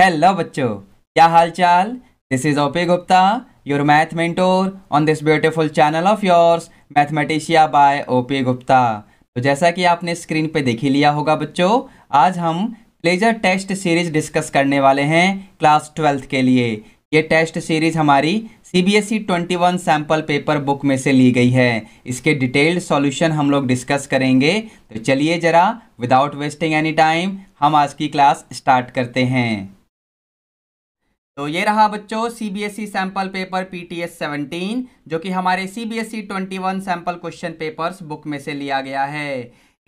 hello बच्चों क्या हाल चाल this is OP Gupta your math mentor on this beautiful channel of yours mathematician by OP Gupta तो जैसा कि आपने स्क्रीन पे देख ही लिया होगा बच्चों आज हम प्लेजर टेस्ट सीरीज डिस्कस करने वाले हैं क्लास ट्वेल्थ के लिए ये टेस्ट सीरीज हमारी C B S E twenty one sample paper book में से ली गई है इसके डिटेल्ड सॉल्यूशन हम लोग डिस्कस करेंगे तो चलिए ज़रा विदाउट वेस्टिंग एनी टाइम हम आज की क्लास स्टार्ट करते हैं तो ये रहा बच्चों C B S E sample paper P T S seventeen जो कि हमारे C B S E twenty one sample question papers book में से लिया गया है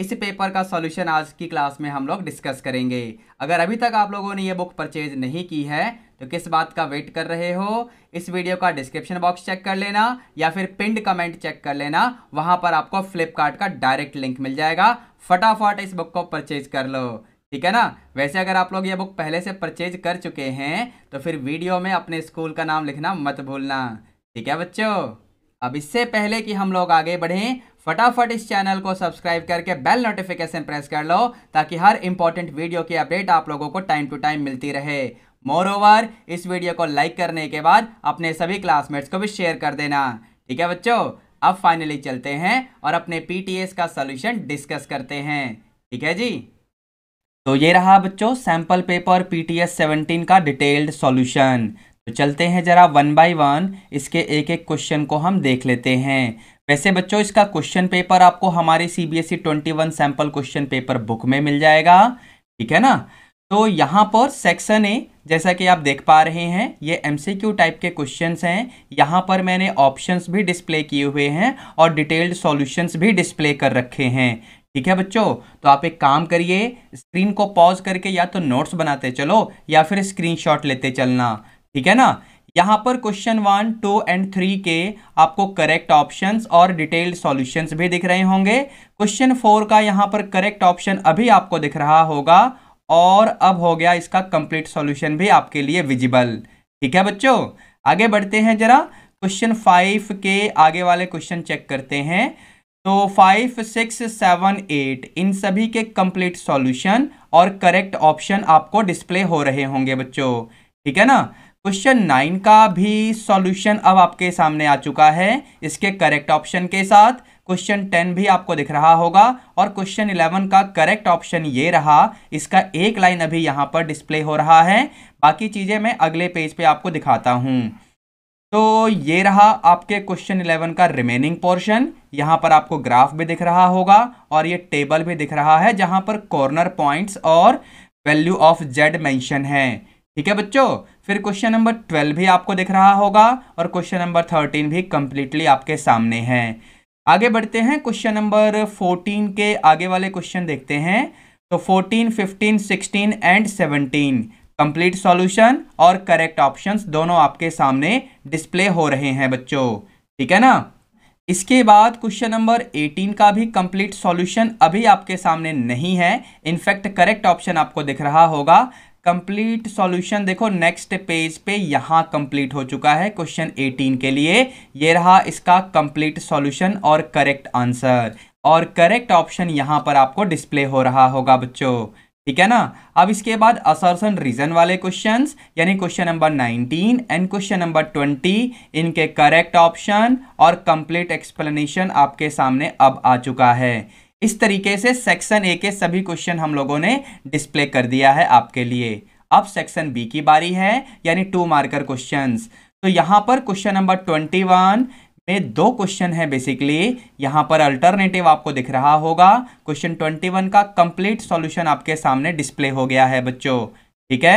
इस पेपर का सॉल्यूशन आज की क्लास में हम लोग डिस्कस करेंगे अगर अभी तक आप लोगों ने ये बुक परचेज नहीं की है तो किस बात का वेट कर रहे हो इस वीडियो का डिस्क्रिप्शन बॉक्स चेक कर लेना या फिर पिंड कमेंट चेक कर लेना वहाँ पर आपको फ्लिपकार्ट का डायरेक्ट लिंक मिल जाएगा फटाफट इस बुक को परचेज कर लो ठीक है ना वैसे अगर आप लोग ये बुक पहले से परचेज कर चुके हैं तो फिर वीडियो में अपने स्कूल का नाम लिखना मत भूलना ठीक है बच्चों अब इससे पहले कि हम लोग आगे बढ़ें फटाफट इस चैनल को सब्सक्राइब करके बेल नोटिफिकेशन प्रेस कर लो ताकि हर इंपॉर्टेंट वीडियो की अपडेट आप लोगों को टाइम टू टाइम मिलती रहे मोर ओवर इस वीडियो को लाइक करने के बाद अपने सभी क्लासमेट्स को भी शेयर कर देना ठीक है बच्चों अब फाइनली चलते हैं और अपने पीटीएस का सोल्यूशन डिस्कस करते हैं ठीक है जी तो ये रहा बच्चों सैम्पल पेपर पीटीएस 17 का डिटेल्ड सॉल्यूशन तो चलते हैं जरा वन बाय वन इसके एक एक क्वेश्चन को हम देख लेते हैं वैसे बच्चों इसका क्वेश्चन पेपर आपको हमारे C B S E twenty one sample question paper book में मिल जाएगा ठीक है ना तो यहाँ पर सेक्शन ए जैसा कि आप देख पा रहे हैं ये एम सी क्यू टाइप के क्वेश्चन हैं यहाँ पर मैंने ऑप्शन भी डिस्प्ले किए हुए हैं और डिटेल्ड सॉल्यूशंस भी डिस्प्ले कर रखे हैं ठीक है बच्चों तो आप एक काम करिए स्क्रीन को पॉज करके या तो नोट्स बनाते चलो या फिर स्क्रीनशॉट लेते चलना ठीक है ना यहाँ पर question one two and three के आपको करेक्ट ऑप्शंस और डिटेल्ड सॉल्यूशंस भी दिख रहे होंगे क्वेश्चन फोर का यहाँ पर करेक्ट ऑप्शन अभी आपको दिख रहा होगा और अब हो गया इसका कंप्लीट सॉल्यूशन भी आपके लिए विजिबल ठीक है बच्चों आगे बढ़ते हैं जरा क्वेश्चन फाइव के आगे वाले क्वेश्चन चेक करते हैं तो फाइव सिक्स सेवन एट इन सभी के कंप्लीट सॉल्यूशन और करेक्ट ऑप्शन आपको डिस्प्ले हो रहे होंगे बच्चों ठीक है ना क्वेश्चन नाइन का भी सॉल्यूशन अब आपके सामने आ चुका है इसके करेक्ट ऑप्शन के साथ क्वेश्चन टेन भी आपको दिख रहा होगा और क्वेश्चन इलेवन का करेक्ट ऑप्शन ये रहा इसका एक लाइन अभी यहाँ पर डिस्प्ले हो रहा है बाकी चीज़ें मैं अगले पेज पे आपको दिखाता हूँ तो ये रहा आपके क्वेश्चन इलेवन का रिमेनिंग पोर्शन यहाँ पर आपको ग्राफ भी दिख रहा होगा और ये टेबल भी दिख रहा है जहाँ पर कॉर्नर पॉइंट्स और वैल्यू ऑफ जेड मेंशन है ठीक है बच्चों फिर क्वेश्चन नंबर ट्वेल्व भी आपको दिख रहा होगा और क्वेश्चन नंबर थर्टीन भी कंप्लीटली आपके सामने है आगे बढ़ते हैं क्वेश्चन नंबर फोर्टीन के आगे वाले क्वेश्चन देखते हैं तो fourteen fifteen sixteen and seventeen complete solution और करेक्ट ऑप्शंस दोनों आपके सामने डिस्प्ले हो रहे हैं बच्चों ठीक है ना इसके बाद क्वेश्चन नंबर 18 का भी कंप्लीट सॉल्यूशन अभी आपके सामने नहीं है इनफैक्ट करेक्ट ऑप्शन आपको दिख रहा होगा कंप्लीट सॉल्यूशन देखो नेक्स्ट पेज पे यहाँ कंप्लीट हो चुका है क्वेश्चन 18 के लिए ये रहा इसका कंप्लीट सॉल्यूशन और करेक्ट आंसर और करेक्ट ऑप्शन यहाँ पर आपको डिस्प्ले हो रहा होगा बच्चों ठीक है ना अब इसके बाद असर्सन रीजन वाले क्वेश्चंस यानी question number 19 and question number 20 इनके करेक्ट ऑप्शन और कंप्लीट एक्सप्लेनेशन आपके सामने अब आ चुका है इस तरीके से सेक्शन ए के सभी क्वेश्चन हम लोगों ने डिस्प्ले कर दिया है आपके लिए अब सेक्शन बी की बारी है यानी टू मार्कर क्वेश्चंस तो यहाँ पर क्वेश्चन नंबर ट्वेंटी वन में दो क्वेश्चन है बेसिकली यहां पर अल्टरनेटिव आपको दिख रहा होगा क्वेश्चन ट्वेंटी वन का कंप्लीट सॉल्यूशन आपके सामने डिस्प्ले हो गया है बच्चों ठीक है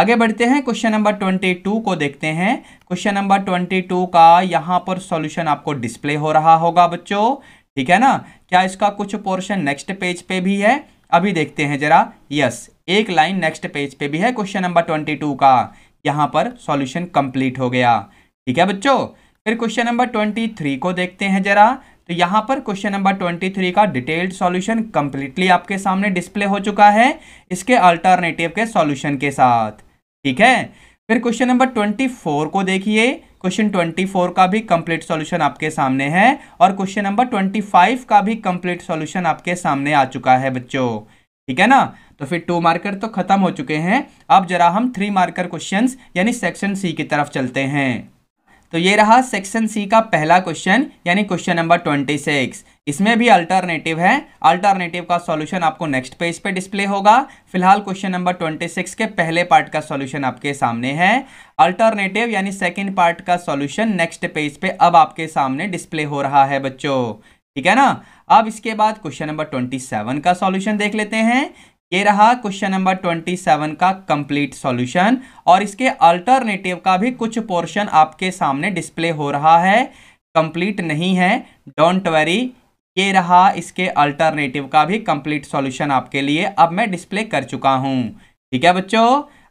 आगे बढ़ते हैं क्वेश्चन नंबर ट्वेंटी टू को देखते हैं क्वेश्चन नंबर ट्वेंटी टू का यहाँ पर सॉल्यूशन आपको डिस्प्ले हो रहा होगा बच्चों ठीक है ना क्या इसका कुछ पोर्शन नेक्स्ट पेज पे भी है अभी देखते हैं जरा यस एक लाइन नेक्स्ट पेज पे भी है क्वेश्चन नंबर ट्वेंटी टू का यहाँ पर सॉल्यूशन कंप्लीट हो गया ठीक है बच्चों फिर क्वेश्चन नंबर ट्वेंटी थ्री को देखते हैं जरा तो यहाँ पर क्वेश्चन नंबर ट्वेंटी थ्री का डिटेल्ड सॉल्यूशन कंप्लीटली आपके सामने डिस्प्ले हो चुका है इसके अल्टरनेटिव के सॉल्यूशन के साथ ठीक है फिर क्वेश्चन नंबर ट्वेंटी फोर को देखिए क्वेश्चन ट्वेंटी फोर का भी कंप्लीट सॉल्यूशन आपके सामने है और क्वेश्चन नंबर ट्वेंटी फाइव का भी कंप्लीट सॉल्यूशन आपके सामने आ चुका है बच्चों ठीक है ना तो फिर टू मार्कर तो खत्म हो चुके हैं अब जरा हम थ्री मार्कर क्वेश्चन यानी सेक्शन सी की तरफ चलते हैं तो ये रहा सेक्शन सी का पहला क्वेश्चन यानी क्वेश्चन नंबर ट्वेंटी सिक्स इसमें भी अल्टरनेटिव है अल्टरनेटिव का सॉल्यूशन आपको नेक्स्ट पेज पे डिस्प्ले होगा फिलहाल क्वेश्चन नंबर ट्वेंटी सिक्स के पहले पार्ट का सॉल्यूशन आपके सामने है अल्टरनेटिव यानी सेकंड पार्ट का सॉल्यूशन नेक्स्ट पेज पे अब आपके सामने डिस्प्ले हो रहा है बच्चों ठीक है ना अब इसके बाद क्वेश्चन नंबर ट्वेंटी सेवन का सॉल्यूशन देख लेते हैं ये रहा क्वेश्चन नंबर ट्वेंटी सेवन का कंप्लीट सॉल्यूशन और इसके अल्टरनेटिव का भी कुछ पोर्शन आपके सामने डिस्प्ले हो रहा है कंप्लीट नहीं है डोंट वरी ये रहा इसके अल्टरनेटिव का भी कंप्लीट सॉल्यूशन आपके लिए अब मैं डिस्प्ले कर चुका हूँ ठीक है बच्चों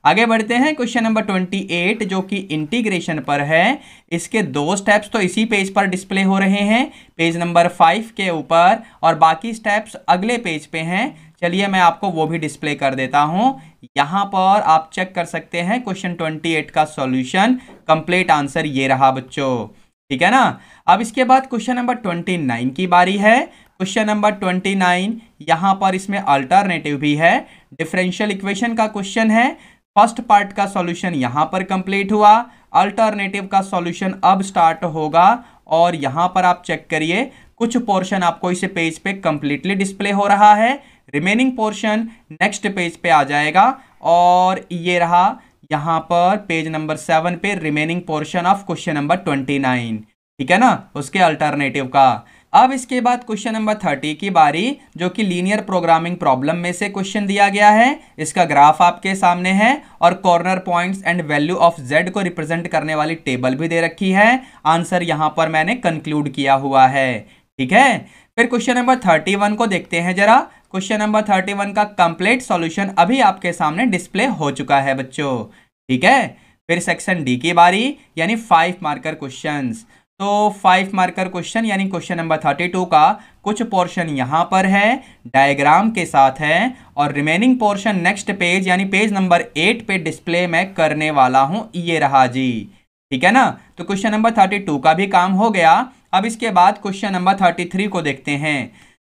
आगे बढ़ते हैं क्वेश्चन नंबर ट्वेंटी एट जो कि इंटीग्रेशन पर है इसके दो स्टेप्स तो इसी पेज पर डिस्प्ले हो रहे हैं पेज नंबर फाइव के ऊपर और बाकी स्टेप्स अगले पेज पे हैं चलिए मैं आपको वो भी डिस्प्ले कर देता हूँ यहाँ पर आप चेक कर सकते हैं क्वेश्चन ट्वेंटी एट का सॉल्यूशन कंप्लीट आंसर ये रहा बच्चों ठीक है ना अब इसके बाद क्वेश्चन नंबर ट्वेंटी नाइन की बारी है क्वेश्चन नंबर ट्वेंटी नाइन यहाँ पर इसमें अल्टरनेटिव भी है डिफरेंशियल इक्वेशन का क्वेश्चन है फर्स्ट पार्ट का सॉल्यूशन यहाँ पर कंप्लीट हुआ अल्टरनेटिव का सॉल्यूशन अब स्टार्ट होगा और यहाँ पर आप चेक करिए कुछ पोर्शन आपको इसे पेज पे कंप्लीटली डिस्प्ले हो रहा है रिमेनिंग पोर्शन नेक्स्ट पेज पे आ जाएगा और ये रहा यहाँ पर पेज नंबर सेवन पे remaining portion of question number twenty nine ठीक है ना उसके अल्टरनेटिव का अब इसके बाद क्वेश्चन नंबर थर्टी की बारी जो कि लीनियर प्रोग्रामिंग प्रॉब्लम में से क्वेश्चन दिया गया है इसका ग्राफ आपके सामने है और corner points and value of Z को रिप्रेजेंट करने वाली टेबल भी दे रखी है आंसर यहां पर मैंने कंक्लूड किया हुआ है ठीक है फिर क्वेश्चन नंबर थर्टी वन को देखते हैं जरा क्वेश्चन नंबर थर्टी वन का कंप्लीट सॉल्यूशन अभी आपके सामने डिस्प्ले हो चुका है बच्चों ठीक है फिर सेक्शन डी की बारी यानी फाइव मार्कर क्वेश्चन तो फाइव मार्कर क्वेश्चन यानी क्वेश्चन नंबर थर्टी टू का कुछ पोर्शन यहाँ पर है डायग्राम के साथ है और रिमेनिंग पोर्शन नेक्स्ट पेज यानी पेज नंबर एट पे डिस्प्ले मैं करने वाला हूँ ये रहा जी ठीक है ना तो क्वेश्चन नंबर थर्टी टू का भी काम हो गया अब इसके बाद क्वेश्चन नंबर थर्टी थ्री को देखते हैं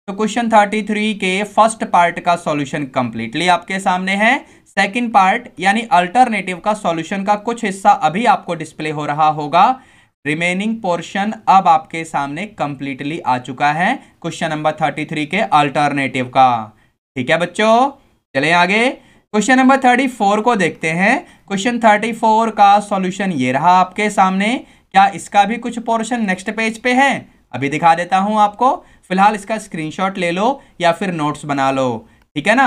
तो क्वेश्चन थर्टी थ्री के फर्स्ट पार्ट का सॉल्यूशन कंप्लीटली आपके सामने है सेकंड पार्ट यानी अल्टरनेटिव का सॉल्यूशन का कुछ हिस्सा अभी आपको डिस्प्ले हो रहा होगा रिमेनिंग पोर्शन अब आपके सामने कंप्लीटली आ चुका है क्वेश्चन नंबर थर्टी थ्री के अल्टरनेटिव का ठीक है बच्चों चले आगे क्वेश्चन नंबर थर्टी फोर को देखते हैं क्वेश्चन थर्टी फोर का सॉल्यूशन ये रहा आपके सामने क्या इसका भी कुछ पोर्शन नेक्स्ट पेज पे है अभी दिखा देता हूं आपको फिलहाल इसका स्क्रीनशॉट ले लो या फिर नोट्स बना लो ठीक है ना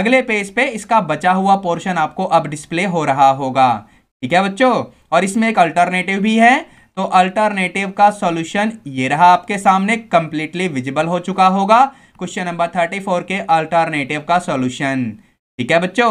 अगले पेज पे इसका बचा हुआ पोर्शन आपको अब डिस्प्ले हो रहा होगा ठीक है बच्चों और इसमें एक अल्टरनेटिव भी है तो अल्टरनेटिव का सॉल्यूशन ये रहा आपके सामने कंप्लीटली विजिबल हो चुका होगा क्वेश्चन नंबर थर्टी फोर के अल्टरनेटिव का सॉल्यूशन ठीक है बच्चों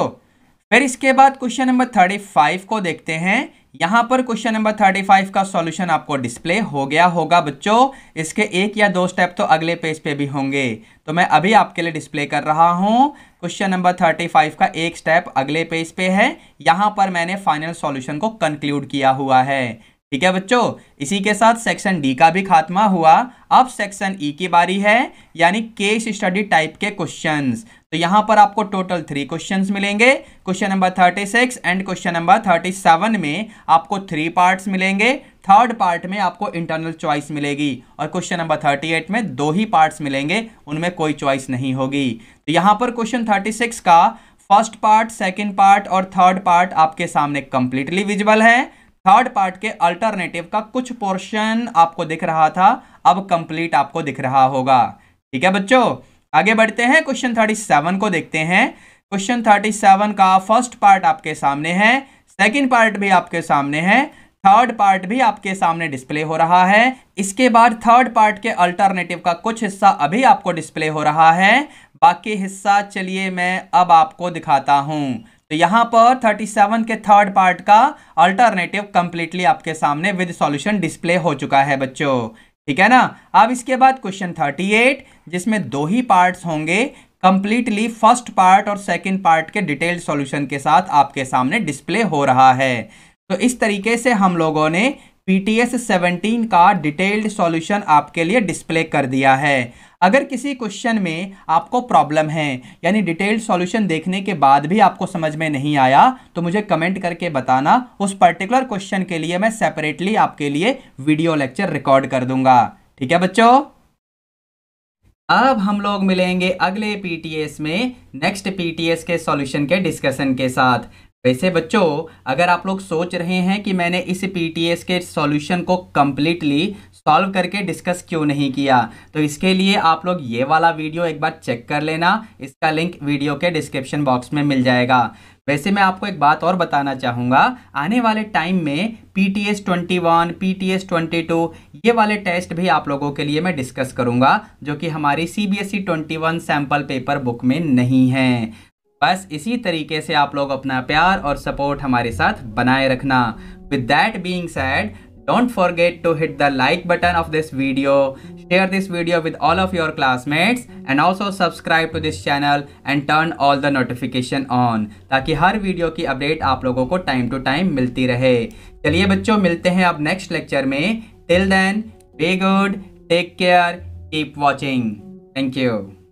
फिर इसके बाद क्वेश्चन नंबर थर्टी फाइव को देखते हैं यहाँ पर क्वेश्चन नंबर थर्टी फाइव का सॉल्यूशन आपको डिस्प्ले हो गया होगा बच्चों इसके एक या दो स्टेप तो अगले पेज पे भी होंगे तो मैं अभी आपके लिए डिस्प्ले कर रहा हूँ क्वेश्चन नंबर थर्टी फाइव का एक स्टेप अगले पेज पे है यहाँ पर मैंने फाइनल सॉल्यूशन को कंक्लूड किया हुआ है ठीक है बच्चों इसी के साथ सेक्शन डी का भी खात्मा हुआ अब सेक्शन ई e की बारी है यानी केस स्टडी टाइप के क्वेश्चंस तो यहां पर आपको टोटल थ्री क्वेश्चंस मिलेंगे question number thirty six and question number thirty seven में आपको थ्री पार्ट्स मिलेंगे थर्ड पार्ट में आपको इंटरनल चॉइस मिलेगी और क्वेश्चन नंबर थर्टी एट में दो ही पार्ट्स मिलेंगे उनमें कोई चॉइस नहीं होगी तो यहां पर क्वेश्चन थर्टी सिक्स का फर्स्ट पार्ट सेकेंड पार्ट और थर्ड पार्ट आपके सामने कंप्लीटली विजिबल है थर्ड पार्ट के अल्टरनेटिव का कुछ पोर्शन आपको दिख रहा था अब कंप्लीट आपको दिख रहा होगा ठीक है बच्चों आगे बढ़ते हैं क्वेश्चन थर्टी सेवन को देखते हैं क्वेश्चन थर्टी सेवन का फर्स्ट पार्ट आपके सामने है सेकंड पार्ट भी आपके सामने है थर्ड पार्ट भी आपके सामने डिस्प्ले हो रहा है इसके बाद थर्ड पार्ट के अल्टरनेटिव का कुछ हिस्सा अभी आपको डिस्प्ले हो रहा है बाकी हिस्सा चलिए मैं अब आपको दिखाता हूँ तो यहाँ पर 37 के थर्ड पार्ट का अल्टरनेटिव कंप्लीटली आपके सामने विद सॉल्यूशन डिस्प्ले हो चुका है बच्चों ठीक है ना अब इसके बाद क्वेश्चन थर्टी एट जिसमें दो ही पार्ट्स होंगे कंप्लीटली फर्स्ट पार्ट और सेकंड पार्ट के डिटेल्ड सॉल्यूशन के साथ आपके सामने डिस्प्ले हो रहा है तो इस तरीके से हम लोगों ने पी टी एस सेवनटीन का डिटेल्ड सॉल्यूशन आपके लिए डिस्प्ले कर दिया है अगर किसी क्वेश्चन में आपको प्रॉब्लम है यानी डिटेल्ड सॉल्यूशन देखने के बाद भी आपको समझ में नहीं आया तो मुझे कमेंट करके बताना उस पर्टिकुलर क्वेश्चन के लिए मैं सेपरेटली आपके लिए वीडियो लेक्चर रिकॉर्ड कर दूंगा ठीक है बच्चों अब हम लोग मिलेंगे अगले पीटीएस में नेक्स्ट पीटीएस के सॉल्यूशन के डिस्कशन के साथ वैसे बच्चों अगर आप लोग सोच रहे हैं कि मैंने इस पीटीएस के सॉल्यूशन को कम्प्लीटली सॉल्व करके डिस्कस क्यों नहीं किया तो इसके लिए आप लोग ये वाला वीडियो एक बार चेक कर लेना इसका लिंक वीडियो के डिस्क्रिप्शन बॉक्स में मिल जाएगा वैसे मैं आपको एक बात और बताना चाहूँगा आने वाले टाइम में P T S twenty one P T S twenty two ये वाले टेस्ट भी आप लोगों के लिए मैं डिस्कस करूँगा जो कि हमारी C B S E twenty one sample paper book में नहीं है बस इसी तरीके से आप लोग अपना प्यार और सपोर्ट हमारे साथ बनाए रखना with that being said Don't forget to hit the like button of this video, share this video with all of your classmates and also subscribe to this channel and turn all the notification on taki har video ki update aap logo ko time to time milti rahe chaliye bachcho milte hain ab next lecture mein till then be good take care keep watching thank you